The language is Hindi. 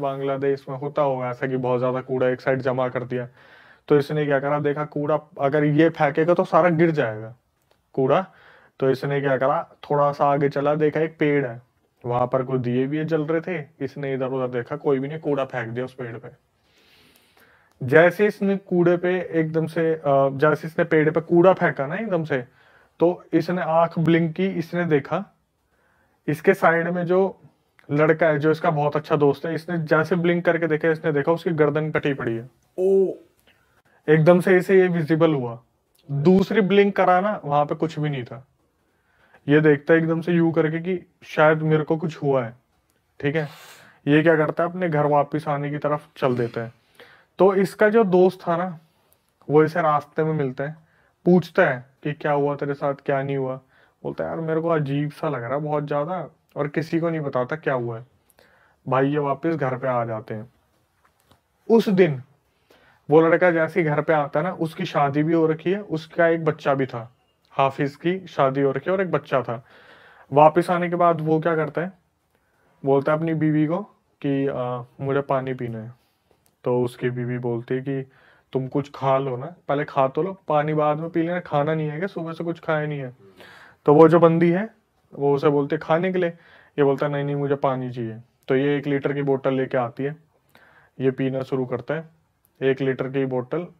बांग्लादेश में होता होगा ऐसा कि बहुत ज्यादा कूड़ा एक साइड जमा कर दिया तो इसने क्या करा देखा कूड़ा अगर ये फेंकेगा तो सारा गिर जाएगा कूड़ा तो इसने क्या करा थोड़ा सा आगे चला देखा एक पेड़ है वहां पर कुछ दिए भी जल रहे थे इसने इधर उधर देखा कोई भी नहीं कूड़ा फेंक दिया उस पेड़ पे जैसे इसने कूड़े पे एकदम से जैसे इसने पेड़ पे कूड़ा फेंका ना एकदम से तो इसने आंख ब्लिंक की इसने देखा इसके साइड में जो लड़का है जो इसका बहुत अच्छा दोस्त है इसने जैसे ब्लिंक करके देखा इसने देखा उसकी गर्दन कटी पड़ी है ओ एकदम से इसे ये विजिबल हुआ दूसरी ब्लिंक करा ना वहां पे कुछ भी नहीं था ये देखता है एकदम से यू करके कि शायद मेरे को कुछ हुआ है ठीक है ये क्या करता है अपने घर वापस आने की तरफ चल देता है तो इसका जो दोस्त था ना वो इसे रास्ते में मिलता है पूछता है कि क्या हुआ तेरे साथ क्या नहीं हुआ बोलता है यार मेरे को अजीब सा लग रहा है बहुत ज्यादा और किसी को नहीं बताता क्या हुआ है भाई ये वापस घर पे आ जाते हैं उस दिन वो लड़का जैसे घर पे आता है ना उसकी शादी भी हो रखी है उसका एक बच्चा भी था हाफिज की शादी हो रखी है और एक बच्चा था वापस आने के बाद वो क्या करता है बोलता है अपनी बीवी को कि आ, मुझे पानी पीना है तो उसकी बीवी बोलती है कि तुम कुछ खा लो ना पहले खा तो लो पानी बाद में पी लेना खाना नहीं है क्या सुबह से कुछ खाया नहीं है तो वो जो बंदी है वो उसे बोलते खाने के लिए ये बोलता नहीं नहीं मुझे पानी चाहिए तो ये एक लीटर की बोतल लेके आती है ये पीना शुरू करता है एक लीटर की बोतल